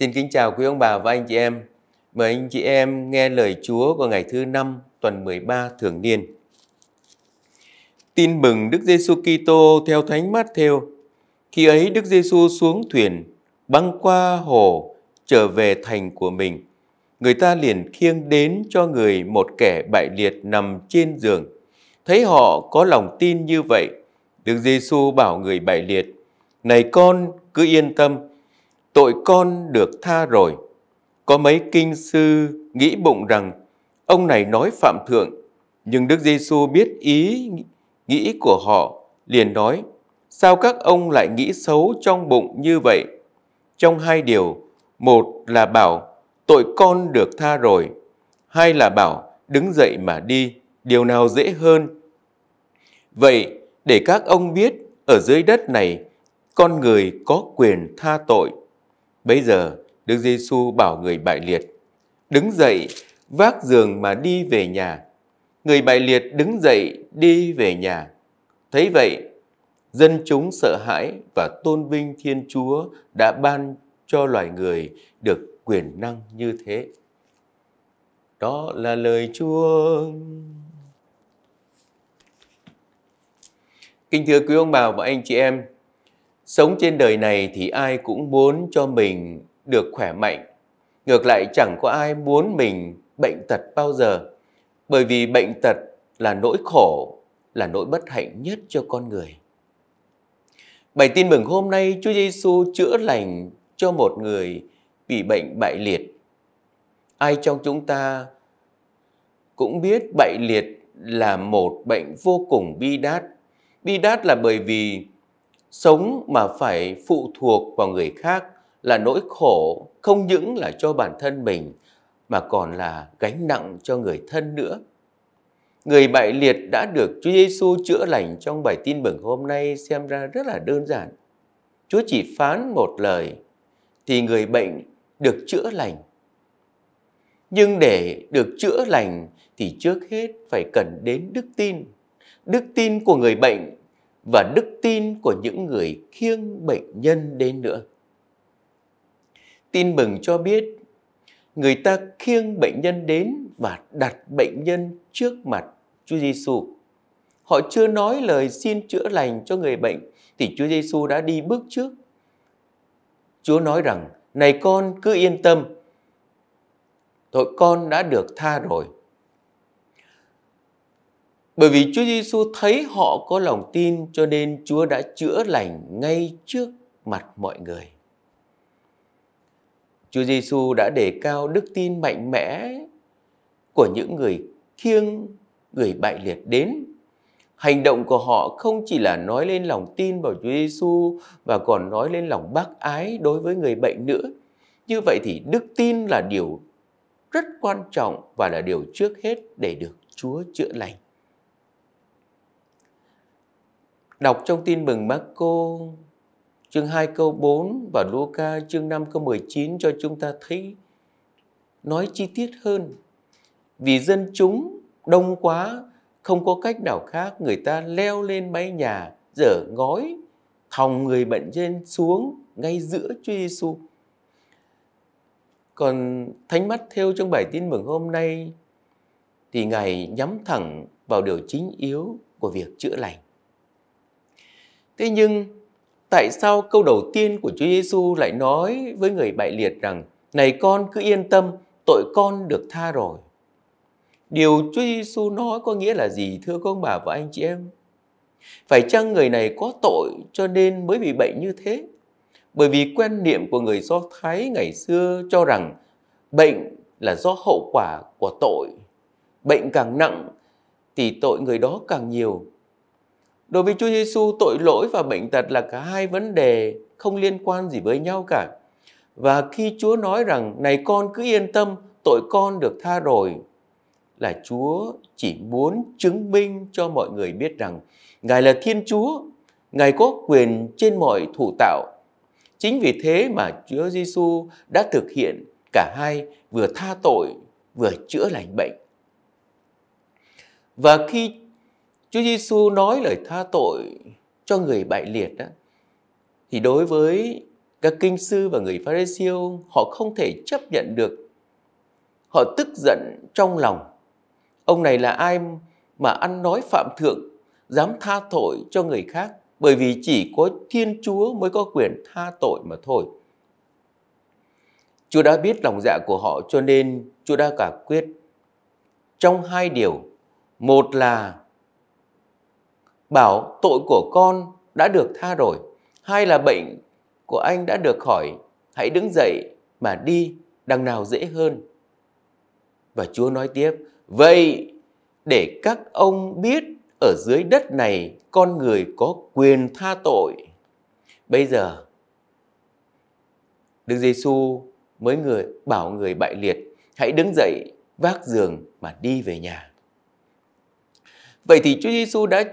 Xin kính chào quý ông bà và anh chị em. Mời anh chị em nghe lời Chúa của ngày thứ năm tuần 13 thường niên. Tin mừng Đức Giêsu Kitô theo Thánh Mát Theo. Khi ấy Đức Giêsu xuống thuyền, băng qua hồ trở về thành của mình. Người ta liền khiêng đến cho người một kẻ bại liệt nằm trên giường. Thấy họ có lòng tin như vậy, Đức Giêsu bảo người bại liệt: "Này con, cứ yên tâm, tội con được tha rồi. Có mấy kinh sư nghĩ bụng rằng ông này nói phạm thượng, nhưng Đức Giêsu biết ý nghĩ của họ, liền nói, sao các ông lại nghĩ xấu trong bụng như vậy? Trong hai điều, một là bảo tội con được tha rồi, hai là bảo đứng dậy mà đi, điều nào dễ hơn? Vậy, để các ông biết ở dưới đất này, con người có quyền tha tội bây giờ, Đức Giêsu bảo người bại liệt, đứng dậy, vác giường mà đi về nhà. Người bại liệt đứng dậy đi về nhà. Thấy vậy, dân chúng sợ hãi và tôn vinh Thiên Chúa đã ban cho loài người được quyền năng như thế. Đó là lời Chúa. Kính thưa quý ông bà và anh chị em, Sống trên đời này thì ai cũng muốn cho mình được khỏe mạnh. Ngược lại chẳng có ai muốn mình bệnh tật bao giờ. Bởi vì bệnh tật là nỗi khổ, là nỗi bất hạnh nhất cho con người. Bài tin mừng hôm nay Chúa Giêsu chữa lành cho một người bị bệnh bại liệt. Ai trong chúng ta cũng biết bại liệt là một bệnh vô cùng bi đát. Bi đát là bởi vì Sống mà phải phụ thuộc vào người khác là nỗi khổ không những là cho bản thân mình mà còn là gánh nặng cho người thân nữa. Người bại liệt đã được Chúa Giêsu chữa lành trong bài tin mừng hôm nay xem ra rất là đơn giản. Chúa chỉ phán một lời thì người bệnh được chữa lành. Nhưng để được chữa lành thì trước hết phải cần đến đức tin. Đức tin của người bệnh và đức tin của những người khiêng bệnh nhân đến nữa. Tin mừng cho biết người ta khiêng bệnh nhân đến và đặt bệnh nhân trước mặt Chúa Giêsu. Họ chưa nói lời xin chữa lành cho người bệnh thì Chúa Giêsu đã đi bước trước. Chúa nói rằng: "Này con cứ yên tâm. Tội con đã được tha rồi." Bởi vì Chúa Giêsu thấy họ có lòng tin cho nên Chúa đã chữa lành ngay trước mặt mọi người. Chúa Giêsu đã đề cao đức tin mạnh mẽ của những người khiêng người bại liệt đến. Hành động của họ không chỉ là nói lên lòng tin vào Chúa Giêsu và còn nói lên lòng bác ái đối với người bệnh nữa. Như vậy thì đức tin là điều rất quan trọng và là điều trước hết để được Chúa chữa lành. Đọc trong tin mừng Marco chương 2 câu 4 và Luca chương 5 câu 19 cho chúng ta thấy nói chi tiết hơn. Vì dân chúng đông quá, không có cách nào khác người ta leo lên mái nhà, dở ngói, thòng người bệnh trên xuống ngay giữa Chúa Giêsu. Còn Thánh Mắt theo trong bài tin mừng hôm nay thì Ngài nhắm thẳng vào điều chính yếu của việc chữa lành. Thế nhưng tại sao câu đầu tiên của Chúa Giêsu lại nói với người bại liệt rằng này con cứ yên tâm, tội con được tha rồi. Điều Chúa Giêsu nói có nghĩa là gì thưa các ông bà và anh chị em? Phải chăng người này có tội cho nên mới bị bệnh như thế? Bởi vì quan niệm của người Do Thái ngày xưa cho rằng bệnh là do hậu quả của tội. Bệnh càng nặng thì tội người đó càng nhiều Đối với Chúa Giêsu, tội lỗi và bệnh tật là cả hai vấn đề không liên quan gì với nhau cả. Và khi Chúa nói rằng này con cứ yên tâm, tội con được tha rồi là Chúa chỉ muốn chứng minh cho mọi người biết rằng Ngài là Thiên Chúa, Ngài có quyền trên mọi thủ tạo. Chính vì thế mà Chúa Giêsu đã thực hiện cả hai vừa tha tội vừa chữa lành bệnh. Và khi Chúa Giêsu nói lời tha tội cho người bại liệt đó, thì đối với các kinh sư và người Pharisee họ không thể chấp nhận được. Họ tức giận trong lòng. Ông này là ai mà ăn nói phạm thượng, dám tha tội cho người khác bởi vì chỉ có Thiên Chúa mới có quyền tha tội mà thôi. Chúa đã biết lòng dạ của họ cho nên Chúa đã cả quyết trong hai điều. Một là bảo tội của con đã được tha rồi, hay là bệnh của anh đã được khỏi, hãy đứng dậy mà đi, đằng nào dễ hơn. Và Chúa nói tiếp, vậy để các ông biết ở dưới đất này con người có quyền tha tội. Bây giờ, Đức Giêsu mới người bảo người bại liệt hãy đứng dậy vác giường mà đi về nhà. Vậy thì Chúa Giêsu đã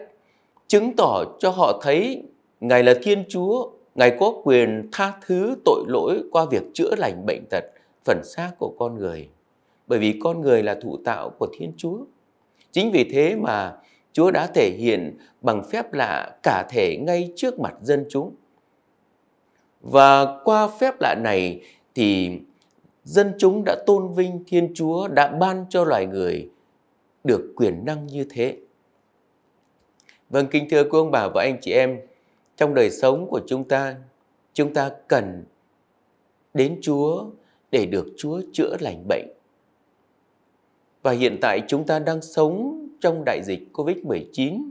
chứng tỏ cho họ thấy Ngài là Thiên Chúa, Ngài có quyền tha thứ tội lỗi qua việc chữa lành bệnh tật, phần xác của con người. Bởi vì con người là thụ tạo của Thiên Chúa. Chính vì thế mà Chúa đã thể hiện bằng phép lạ cả thể ngay trước mặt dân chúng. Và qua phép lạ này thì dân chúng đã tôn vinh Thiên Chúa đã ban cho loài người được quyền năng như thế. Vâng, kính thưa quý ông bà và anh chị em, trong đời sống của chúng ta, chúng ta cần đến Chúa để được Chúa chữa lành bệnh. Và hiện tại chúng ta đang sống trong đại dịch Covid-19,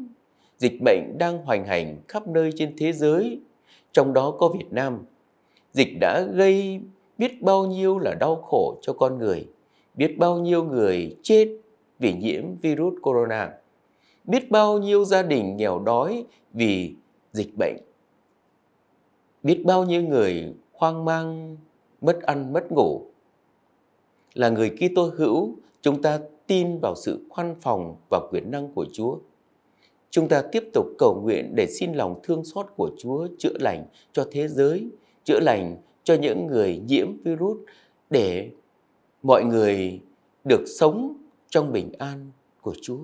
dịch bệnh đang hoành hành khắp nơi trên thế giới, trong đó có Việt Nam. Dịch đã gây biết bao nhiêu là đau khổ cho con người, biết bao nhiêu người chết vì nhiễm virus corona biết bao nhiêu gia đình nghèo đói vì dịch bệnh. Biết bao nhiêu người hoang mang, mất ăn, mất ngủ. Là người Kitô hữu, chúng ta tin vào sự khoan phòng và quyền năng của Chúa. Chúng ta tiếp tục cầu nguyện để xin lòng thương xót của Chúa chữa lành cho thế giới, chữa lành cho những người nhiễm virus để mọi người được sống trong bình an của Chúa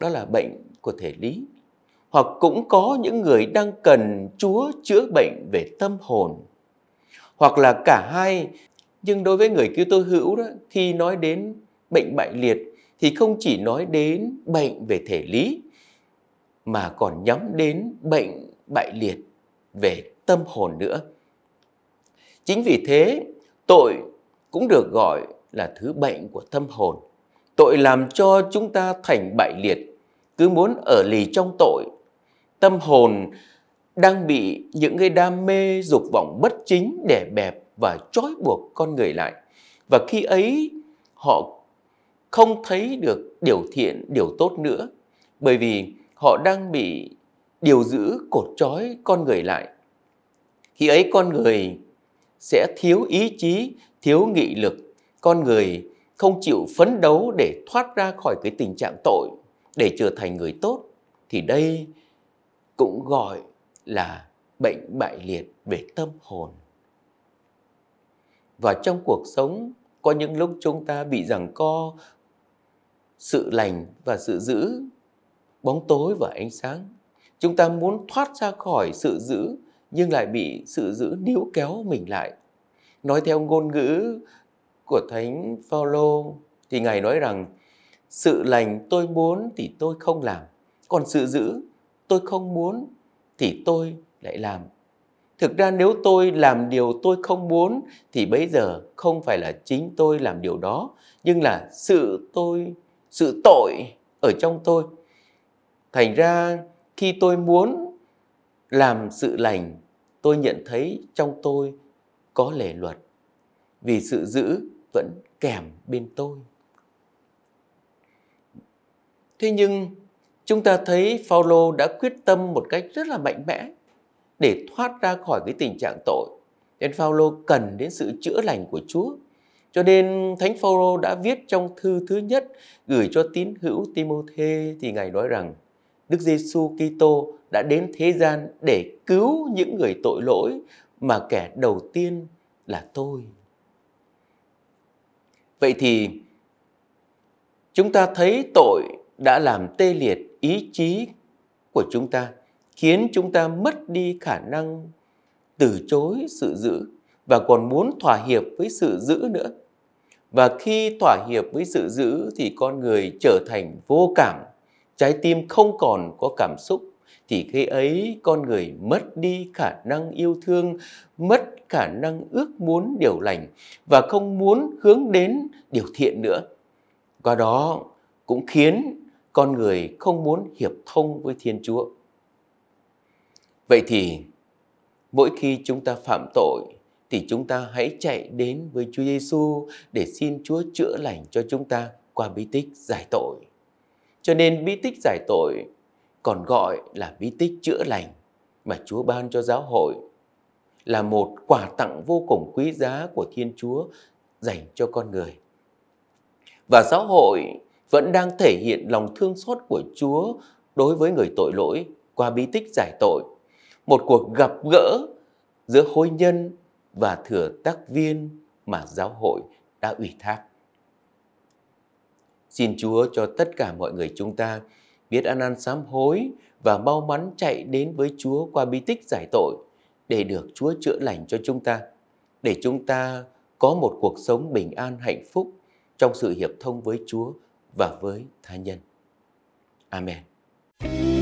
đó là bệnh của thể lý hoặc cũng có những người đang cần Chúa chữa bệnh về tâm hồn hoặc là cả hai nhưng đối với người cứu tôi hữu đó khi nói đến bệnh bại liệt thì không chỉ nói đến bệnh về thể lý mà còn nhắm đến bệnh bại liệt về tâm hồn nữa. Chính vì thế, tội cũng được gọi là thứ bệnh của tâm hồn. Tội làm cho chúng ta thành bại liệt, cứ muốn ở lì trong tội. Tâm hồn đang bị những cái đam mê dục vọng bất chính để bẹp và trói buộc con người lại. Và khi ấy họ không thấy được điều thiện, điều tốt nữa bởi vì họ đang bị điều giữ cột trói con người lại. Khi ấy con người sẽ thiếu ý chí, thiếu nghị lực, con người không chịu phấn đấu để thoát ra khỏi cái tình trạng tội để trở thành người tốt thì đây cũng gọi là bệnh bại liệt về tâm hồn. Và trong cuộc sống có những lúc chúng ta bị giằng co sự lành và sự dữ, bóng tối và ánh sáng. Chúng ta muốn thoát ra khỏi sự dữ nhưng lại bị sự dữ níu kéo mình lại. Nói theo ngôn ngữ của Thánh Phaolô thì ngài nói rằng sự lành tôi muốn thì tôi không làm, còn sự dữ tôi không muốn thì tôi lại làm. Thực ra nếu tôi làm điều tôi không muốn thì bây giờ không phải là chính tôi làm điều đó, nhưng là sự tôi sự tội ở trong tôi. Thành ra khi tôi muốn làm sự lành, tôi nhận thấy trong tôi có lề luật. Vì sự giữ vẫn kèm bên tôi thế nhưng chúng ta thấy Phaolô đã quyết tâm một cách rất là mạnh mẽ để thoát ra khỏi cái tình trạng tội nên Phaolô cần đến sự chữa lành của Chúa cho nên Thánh Phaolô đã viết trong thư thứ nhất gửi cho tín hữu Timôthê thì ngài nói rằng Đức Giêsu Kitô đã đến thế gian để cứu những người tội lỗi mà kẻ đầu tiên là tôi. Vậy thì chúng ta thấy tội đã làm tê liệt ý chí của chúng ta, khiến chúng ta mất đi khả năng từ chối sự giữ và còn muốn thỏa hiệp với sự giữ nữa. Và khi thỏa hiệp với sự giữ thì con người trở thành vô cảm, trái tim không còn có cảm xúc thì khi ấy con người mất đi khả năng yêu thương, mất khả năng ước muốn điều lành và không muốn hướng đến điều thiện nữa. Qua đó cũng khiến con người không muốn hiệp thông với Thiên Chúa. Vậy thì mỗi khi chúng ta phạm tội thì chúng ta hãy chạy đến với Chúa Giêsu để xin Chúa chữa lành cho chúng ta qua bí tích giải tội. Cho nên bí tích giải tội còn gọi là bí tích chữa lành mà Chúa ban cho giáo hội là một quà tặng vô cùng quý giá của Thiên Chúa dành cho con người. Và giáo hội vẫn đang thể hiện lòng thương xót của Chúa đối với người tội lỗi qua bí tích giải tội, một cuộc gặp gỡ giữa hối nhân và thừa tác viên mà giáo hội đã ủy thác. Xin Chúa cho tất cả mọi người chúng ta biết ăn An sám hối và mau mắn chạy đến với Chúa qua bí tích giải tội để được Chúa chữa lành cho chúng ta, để chúng ta có một cuộc sống bình an hạnh phúc trong sự hiệp thông với Chúa và với tha nhân. Amen.